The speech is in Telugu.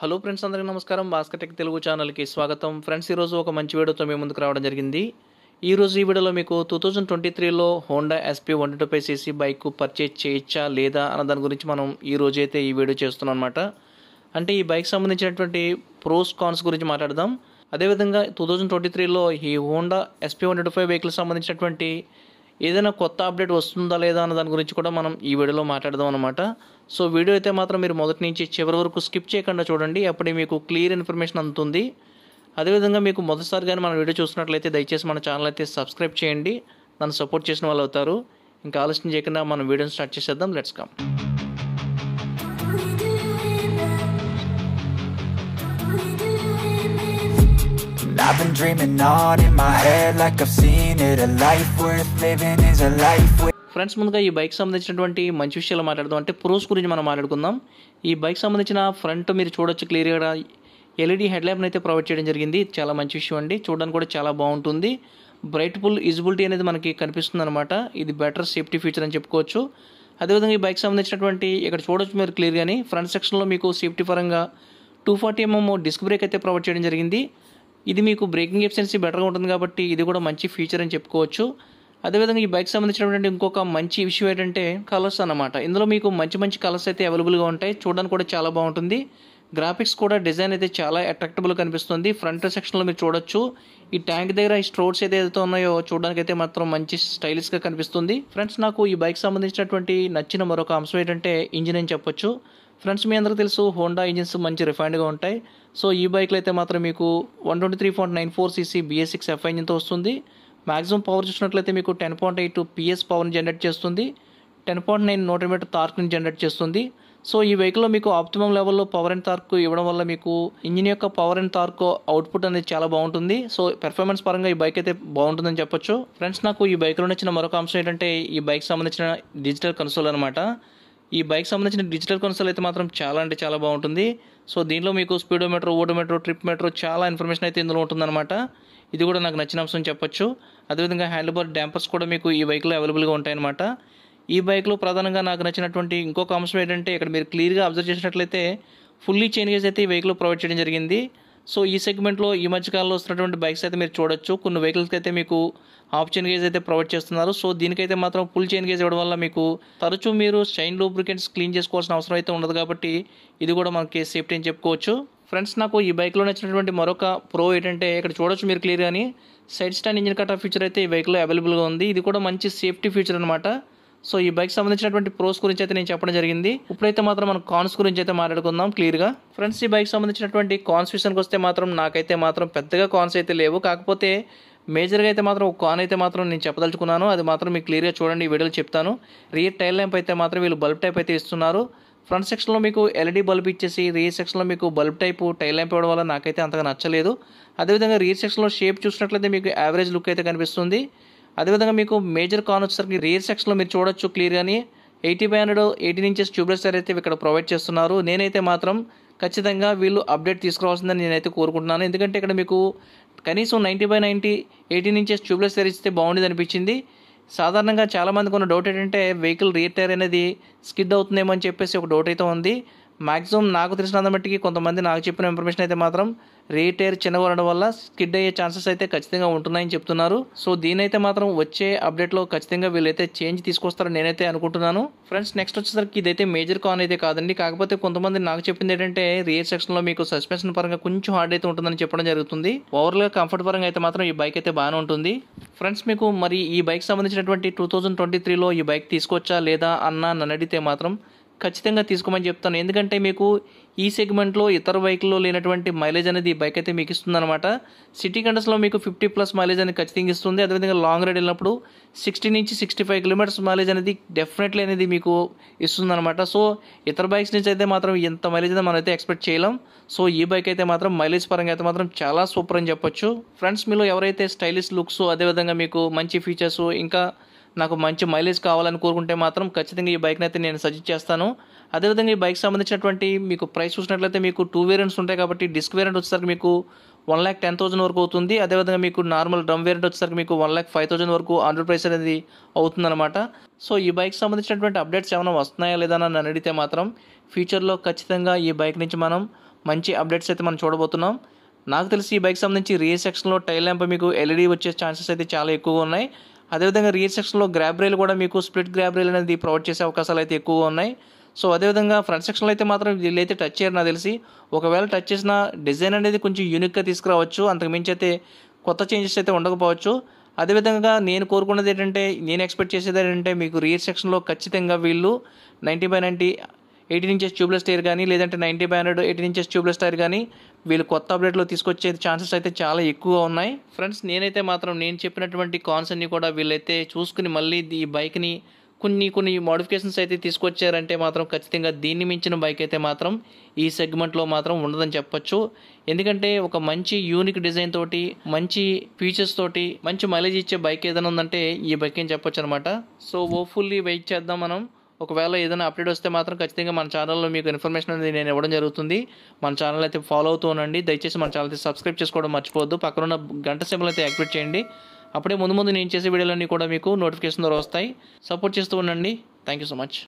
హలో ఫ్రెండ్స్ అందరికీ నమస్కారం భాస్కర్ టెక్ తెలుగు ఛానల్కి స్వాగతం ఫ్రెండ్స్ ఈరోజు ఒక మంచి వీడియోతో మీ ముందుకు రావడం జరిగింది ఈరోజు ఈ వీడియోలో మీకు టూ థౌజండ్ ట్వంటీ త్రీలో Honda SP one two five CC bike purchase చేయొచ్చా లేదా అన్న దాని గురించి మనం ఈ రోజైతే ఈ వీడియో చేస్తున్నాం అనమాట అంటే ఈ బైక్ సంబంధించినటువంటి ప్రోస్ కాన్స్ గురించి మాట్లాడదాం అదేవిధంగా టూ థౌజండ్ ట్వంటీ త్రీలో ఈ Honda SP one two five vehicle సంబంధించినటువంటి ఏదైనా కొత్త అప్డేట్ వస్తుందా లేదా అన్న దాని గురించి కూడా మనం ఈ వీడియోలో మాట్లాడదాం అనమాట సో వీడియో అయితే మాత్రం మీరు మొదటి నుంచి చివరి వరకు స్కిప్ చేయకుండా చూడండి అప్పుడే మీకు క్లియర్ ఇన్ఫర్మేషన్ అందుతుంది అదేవిధంగా మీకు కానీ మన వీడియో చూసినట్లయితే దయచేసి మన ఛానల్ అయితే సబ్స్క్రైబ్ చేయండి నన్ను సపోర్ట్ చేసిన వాళ్ళు అవుతారు ఇంకా ఆలోచన చేయకుండా మనం వీడియోని స్టార్ట్ చేసేద్దాం let's come I've been dreaming on in my head like I've seen it A life worth living is a life with friends ముందుగా ఈ బైక్ సంబంధించినటువంటి మంచి విషయాలు మాట్లాడదాం అంటే ప్రోస్ గురించి మనం మాట్లాడుకుందాం ఈ బైక్ సంబంధించిన ఫ్రంట్ మీరు చూడొచ్చు క్లియర్గా ఎల్ఈడి హెడ్ ల్యాంప్ని అయితే ప్రొవైడ్ చేయడం జరిగింది చాలా మంచి విషయం అండి చూడడానికి కూడా చాలా బాగుంటుంది బ్రైట్ ఫుల్ ఇజిబిలిటీ అనేది మనకి కనిపిస్తుంది అనమాట ఇది బెటర్ సేఫ్టీ ఫీచర్ అని చెప్పుకోవచ్చు అదేవిధంగా ఈ బైక్ సంబంధించినటువంటి ఇక్కడ చూడొచ్చు మీరు క్లియర్గానే ఫ్రంట్ సెక్షన్లో మీకు సేఫ్టీ పరంగా two forty MM disc brake అయితే ప్రొవైడ్ చేయడం జరిగింది ఇది మీకు బ్రేకింగ్ ఎఫిషియన్సీ బెటర్గా ఉంటుంది కాబట్టి ఇది కూడా మంచి ఫీచర్ అని చెప్పుకోవచ్చు అదేవిధంగా ఈ బైక్ సంబంధించినటువంటి ఇంకొక మంచి విషయం ఏంటంటే కలర్స్ అనమాట ఇందులో మీకు మంచి మంచి కలర్స్ అయితే అవైలబుల్గా ఉంటాయి చూడడానికి కూడా చాలా బాగుంటుంది గ్రాఫిక్స్ కూడా డిజైన్ అయితే చాలా అట్రాక్టబుల్ కనిపిస్తుంది ఫ్రంట్ సెక్షన్లో మీరు చూడొచ్చు ఈ ట్యాంక్ దగ్గర ఈ స్ట్రోడ్స్ ఏదైతే ఉన్నాయో చూడడానికి అయితే మాత్రం మంచి స్టైలిష్గా కనిపిస్తుంది ఫ్రెండ్స్ నాకు ఈ బైక్ సంబంధించినటువంటి నచ్చిన మరొక అంశం ఏంటంటే ఇంజిన్ అని చెప్పొచ్చు ఫ్రెండ్స్ మీ అందరికీ తెలుసు హోండా ఇంజిన్స్ మంచి రిఫైన్డ్గా ఉంటాయి సో ఈ బైక్లు అయితే మాత్రం మీకు one twenty three point nine four CC BS six F ఇంజిన్తో వస్తుంది మ్యాక్సిమం పవర్ చూసినట్లయితే మీకు టెన్ పాయింట్ ఎయిట్ పిఎస్ పవర్ని జనరేట్ చేస్తుంది ten point nine newton metre టార్క్ని జనరేట్ చేస్తుంది సో ఈ వెహికల్లో మీకు ఆప్టిమం లెవెల్లో పవర్ అండ్ టార్క్ ఇవ్వడం వల్ల మీకు ఇంజిన్ యొక్క పవర్ అండ్ టార్క్ అవుట్పుట్ అనేది చాలా బాగుంటుంది సో పెర్ఫార్మెన్స్ పరంగా ఈ బైక్ అయితే బాగుంటుందని చెప్పొచ్చు ఫ్రెండ్స్ నాకు ఈ బైక్లో నచ్చిన మరొక అంశం ఏంటంటే ఈ బైక్ సంబంధించిన డిజిటల్ కన్సోల్ అనమాట ఈ బైక్ సంబంధించిన డిజిటల్ కన్సల్ అయితే మాత్రం చాలా అంటే చాలా బాగుంటుంది సో దీనిలో మీకు స్పీడోమీటర్ మెట్రో ట్రిప్ మీటర్ చాలా ఇన్ఫర్మేషన్ అయితే ఇందులో ఉంటుందన్నమాట ఇది కూడా నాకు నచ్చిన అంశం చెప్పొచ్చు అదేవిధంగా బార్ డ్యాంపర్స్ కూడా మీకు ఈ బైక్లో అవైలబుల్గా ఉంటాయన్నమాట ఈ బైక్లో ప్రధానంగా నాకు నచ్చినటువంటి ఇంకొక అంశం ఏంటంటే ఇక్కడ మీరు క్లియర్గా అబ్జర్వ్ చేసినట్లయితే ఫుల్లీ చేంజెస్ అయితే ఈ బైక్లో ప్రొవైడ్ చేయడం జరిగింది సో ఈ సెగ్మెంట్లో ఈ మధ్యకాలంలో వస్తున్నటువంటి బైక్స్ అయితే మీరు చూడొచ్చు కొన్ని వెహికల్స్కి అయితే మీకు హాఫ్ చైన్ గేజ్ అయితే ప్రొవైడ్ చేస్తున్నారు సో దీనికైతే మాత్రం ఫుల్ చైన్ గేజ్ ఇవ్వడం వల్ల మీకు తరచూ మీరు చైన్ లూబ్రికెంట్స్ క్లీన్ చేసుకోవాల్సిన అవసరం అయితే ఉండదు కాబట్టి ఇది కూడా మనకి సేఫ్టీ అని చెప్పుకోవచ్చు ఫ్రెండ్స్ నాకు ఈ బైక్లో నచ్చినటువంటి మరొక ప్రో ఏంటంటే ఇక్కడ చూడొచ్చు మీరు క్లియర్ కానీ side stand engine cut off feature అయితే ఈ బైక్లో అవైలబుల్గా ఉంది ఇది కూడా మంచి సేఫ్టీ ఫీచర్ అనమాట సో ఈ బైక్ సంబంధించినటువంటి ప్రోస్ గురించి అయితే నేను చెప్పడం జరిగింది ఇప్పుడైతే మాత్రం మనం కాన్స్ గురించి అయితే మాట్లాడుకుందాం క్లియర్గా ఫ్రెండ్స్ ఈ బైక్ సంబంధించినటువంటి కాన్స్ విషయానికి వస్తే మాత్రం నాకైతే మాత్రం పెద్దగా కాన్స్ అయితే లేవు కాకపోతే మేజర్గా అయితే మాత్రం ఒక కాన్ అయితే మాత్రం నేను చెప్పదలుచుకున్నాను అది మాత్రం మీకు క్లియర్గా చూడండి ఈ వీడియోలో చెప్తాను రియర్ టైల్ ల్యాంప్ అయితే మాత్రం వీళ్ళు బల్బ్ టైప్ అయితే ఇస్తున్నారు ఫ్రంట్ సెక్షన్లో మీకు ఎల్ఈడి బల్బ్ e ఇచ్చేసి రియర్ సెక్షన్లో మీకు బల్బ్ టైప్ టైల్ ల్యాంప్ ఇవ్వడం వల్ల నాకైతే అంతగా నచ్చలేదు అదేవిధంగా రియర్ సెక్షన్లో షేప్ చూసినట్లయితే మీకు యావరేజ్ లుక్ అయితే కనిపిస్తుంది అదేవిధంగా మీకు మేజర్ కాన్ వచ్చేసరికి రియర్ సెక్షన్లో మీరు చూడొచ్చు క్లియర్ కానీ eighty by hundred eighteen inches tubeless tyre అయితే ఇక్కడ ప్రొవైడ్ చేస్తున్నారు నేనైతే మాత్రం ఖచ్చితంగా వీళ్ళు అప్డేట్ తీసుకురావాల్సిందని నేనైతే కోరుకుంటున్నాను ఎందుకంటే ఇక్కడ మీకు కనీసం ninety by ninety eighteen inches tubeless tyre ఇస్తే బాగుండేది అనిపించింది సాధారణంగా చాలామందికి ఉన్న డౌట్ ఏంటంటే వెహికల్ రియర్ టైర్ అనేది స్కిడ్ అవుతుందేమో అని చెప్పేసి ఒక డౌట్ అయితే ఉంది మ్యాక్సిమం నాకు తెలిసినంత మట్టికి కొంతమంది నాకు చెప్పిన ఇన్ఫర్మేషన్ అయితే మాత్రం రీటైర్ చిన్నవరడం వల్ల స్కిడ్ అయ్యే ఛాన్సెస్ అయితే ఖచ్చితంగా ఉంటున్నాయని చెప్తున్నారు సో దీనైతే మాత్రం వచ్చే అప్డేట్లో ఖచ్చితంగా వీళ్ళైతే చేంజ్ తీసుకొస్తారని నేనైతే అనుకుంటున్నాను ఫ్రెండ్స్ నెక్స్ట్ వచ్చేసరికి ఇదైతే మేజర్ కాన్ అయితే కాదండి కాకపోతే కొంతమంది నాకు చెప్పింది ఏంటంటే రియర్ సెక్షన్లో మీకు సస్పెన్షన్ పరంగా కొంచెం హార్డ్ అయితే ఉంటుందని చెప్పడం జరుగుతుంది ఓవర్గా కంఫర్ట్ పరంగా అయితే మాత్రం ఈ బైక్ అయితే బాగానే ఉంటుంది ఫ్రెండ్స్ మీకు మరి ఈ బైక్ సంబంధించినటువంటి టూ థౌజండ్ ట్వంటీ త్రీలో ఈ బైక్ తీసుకొచ్చా లేదా అన్న నన్ను అడిగితే మాత్రం ఖచ్చితంగా తీసుకోమని చెప్తాను ఎందుకంటే మీకు ఈ సెగ్మెంట్లో ఇతర బైక్లో లేనటువంటి మైలేజ్ అనేది ఈ బైక్ అయితే మీకు ఇస్తుంది అనమాట సిటీ కండస్లో మీకు ఫిఫ్టీ ప్లస్ మైలేజ్ అనేది ఖచ్చితంగా ఇస్తుంది అదేవిధంగా లాంగ్ రైడ్ వెళ్ళినప్పుడు సిక్స్టీ నుంచి సిక్స్టీ ఫైవ్ కిలోమీటర్స్ మైలేజ్ అనేది డెఫినెట్లీ అనేది మీకు ఇస్తుంది అనమాట సో ఇతర బైక్స్ నుంచి అయితే మాత్రం ఎంత మైలేజ్ అయితే మనం అయితే ఎక్స్పెక్ట్ చేయలేం సో ఈ బైక్ అయితే మాత్రం మైలేజ్ పరంగా అయితే మాత్రం చాలా సూపర్ అని చెప్పొచ్చు ఫ్రెండ్స్ మీలో ఎవరైతే స్టైలిష్ లుక్స్ అదేవిధంగా మీకు మంచి ఫీచర్స్ ఇంకా నాకు మంచి మైలేజ్ కావాలని కోరుకుంటే మాత్రం ఖచ్చితంగా ఈ బైక్ని అయితే నేను సజెస్ట్ చేస్తాను అదేవిధంగా ఈ బైక్ సంబంధించినటువంటి మీకు ప్రైస్ చూసినట్లయితే మీకు టూ వేరియంట్స్ ఉంటాయి కాబట్టి డిస్క్ వేరియంట్ వచ్చేసరికి మీకు వన్ ల్యాక్ టెన్ థౌసండ్ వరకు అవుతుంది అదేవిధంగా మీకు నార్మల్ డ్రమ్ వేరియంట్ వచ్చేసరికి మీకు వన్ ల్యాక్ ఫైవ్ థౌసండ్ వరకు ఆండ్రాయిడ్ ప్రైస్ అనేది అవుతుందన్నమాట సో ఈ బైక్ సంబంధించినటువంటి అప్డేట్స్ ఏమైనా వస్తున్నాయా లేదా అని అడిగితే మాత్రం ఫ్యూచర్లో ఖచ్చితంగా ఈ బైక్ నుంచి మనం మంచి అప్డేట్స్ అయితే మనం చూడబోతున్నాం నాకు తెలిసి ఈ బైక్ సంబంధించి రియర్ సెక్షన్లో టైల్ ల్యాంప్ మీకు ఎల్ఈడి e వచ్చే ఛాన్సెస్ అయితే చాలా ఎక్కువగా ఉన్నాయి అదేవిధంగా రియర్ సెక్షన్లో గ్రాబ్ రైల్ కూడా మీకు స్ప్లిట్ గ్రాబ్ రైల్ అనేది ప్రొవైడ్ చేసే అవకాశాలు అయితే ఎక్కువగా ఉన్నాయి సో అదేవిధంగా ఫ్రంట్ సెక్షన్లో అయితే మాత్రం అయితే టచ్ చేయరు నాకు తెలిసి ఒకవేళ టచ్ చేసిన డిజైన్ అనేది కొంచెం యూనిక్గా తీసుకురావచ్చు అంతకుమించి అయితే కొత్త చేంజెస్ అయితే ఉండకపోవచ్చు అదేవిధంగా నేను కోరుకున్నది ఏంటంటే నేను ఎక్స్పెక్ట్ చేసేది ఏంటంటే మీకు రియర్ సెక్షన్లో ఖచ్చితంగా వీళ్ళు ninety by ninety eighteen inches tubeless tyre కానీ లేదంటే ninety by hundred eighteen inches tubeless tyre కానీ వీళ్ళు కొత్త అప్డేట్లో తీసుకొచ్చే ఛాన్సెస్ అయితే చాలా ఎక్కువగా ఉన్నాయి ఫ్రెండ్స్ నేనైతే మాత్రం నేను చెప్పినటువంటి కాన్స్ అన్ని కూడా వీళ్ళైతే చూసుకుని మళ్ళీ ఈ బైక్ని కొన్ని కొన్ని మోడిఫికేషన్స్ అయితే తీసుకొచ్చారంటే మాత్రం ఖచ్చితంగా దీన్ని మించిన బైక్ అయితే మాత్రం ఈ సెగ్మెంట్లో మాత్రం ఉండదని చెప్పొచ్చు ఎందుకంటే ఒక మంచి యూనిక్ డిజైన్ తోటి మంచి ఫీచర్స్ తోటి మంచి మైలేజ్ ఇచ్చే బైక్ ఏదైనా ఉందంటే ఈ బైక్ అని చెప్పొచ్చు అనమాట సో హోప్ఫుల్లీ వెయిట్ చేద్దాం మనం ఒకవేళ ఏదైనా అప్డేట్ వస్తే మాత్రం ఖచ్చితంగా మన ఛానల్లో మీకు ఇన్ఫర్మేషన్ అనేది నేను ఇవ్వడం జరుగుతుంది మన ఛానల్ అయితే ఫాలో అవుతూ ఉండండి దయచేసి మన ఛానల్ అయితే సబ్స్క్రైబ్ చేసుకోవడం మర్చిపోవద్దు పక్కనున్న గంట సింబల్ అయితే యాక్టివేట్ చేయండి అప్పుడే ముందు ముందు నేను చేసే వీడియోలన్నీ కూడా మీకు నోటిఫికేషన్ ద్వారా వస్తాయి సపోర్ట్ చేస్తూ ఉండండి థ్యాంక్ యూ సో మచ్